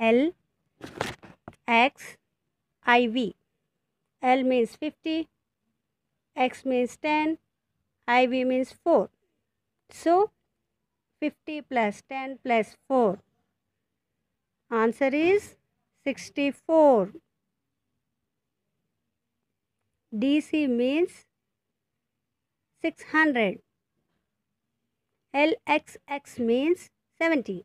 L X I V. L means 50, X means 10, IV means 4. So 50 plus 10 plus 4. Answer is 64. DC means 600. LXX means 70.